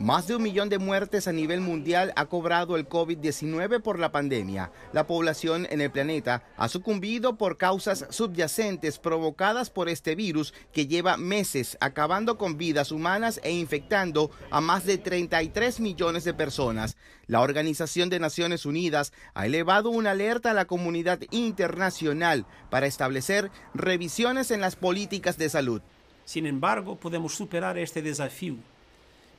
Más de un millón de muertes a nivel mundial ha cobrado el COVID-19 por la pandemia. La población en el planeta ha sucumbido por causas subyacentes provocadas por este virus que lleva meses acabando con vidas humanas e infectando a más de 33 millones de personas. La Organización de Naciones Unidas ha elevado una alerta a la comunidad internacional para establecer revisiones en las políticas de salud. Sin embargo, podemos superar este desafío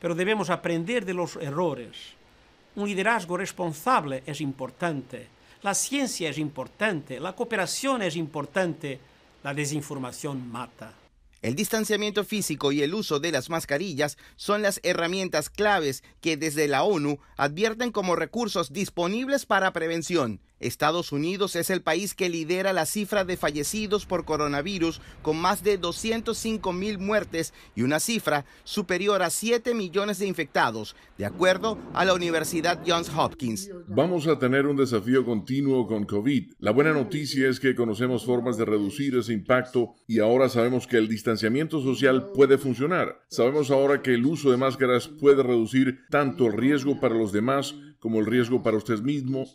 pero debemos aprender de los errores. Un liderazgo responsable es importante, la ciencia es importante, la cooperación es importante, la desinformación mata. El distanciamiento físico y el uso de las mascarillas son las herramientas claves que desde la ONU advierten como recursos disponibles para prevención. Estados Unidos es el país que lidera la cifra de fallecidos por coronavirus con más de 205 mil muertes y una cifra superior a 7 millones de infectados, de acuerdo a la Universidad Johns Hopkins. Vamos a tener un desafío continuo con COVID. La buena noticia es que conocemos formas de reducir ese impacto y ahora sabemos que el distanciamiento social puede funcionar. Sabemos ahora que el uso de máscaras puede reducir tanto el riesgo para los demás como el riesgo para usted mismo.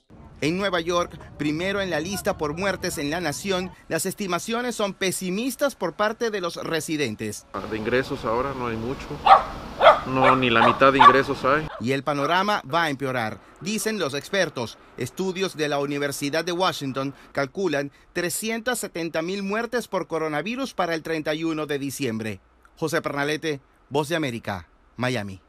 En Nueva York, primero en la lista por muertes en la nación, las estimaciones son pesimistas por parte de los residentes. De ingresos ahora no hay mucho. No, ni la mitad de ingresos hay. Y el panorama va a empeorar, dicen los expertos. Estudios de la Universidad de Washington calculan 370 mil muertes por coronavirus para el 31 de diciembre. José Pernalete, Voz de América, Miami.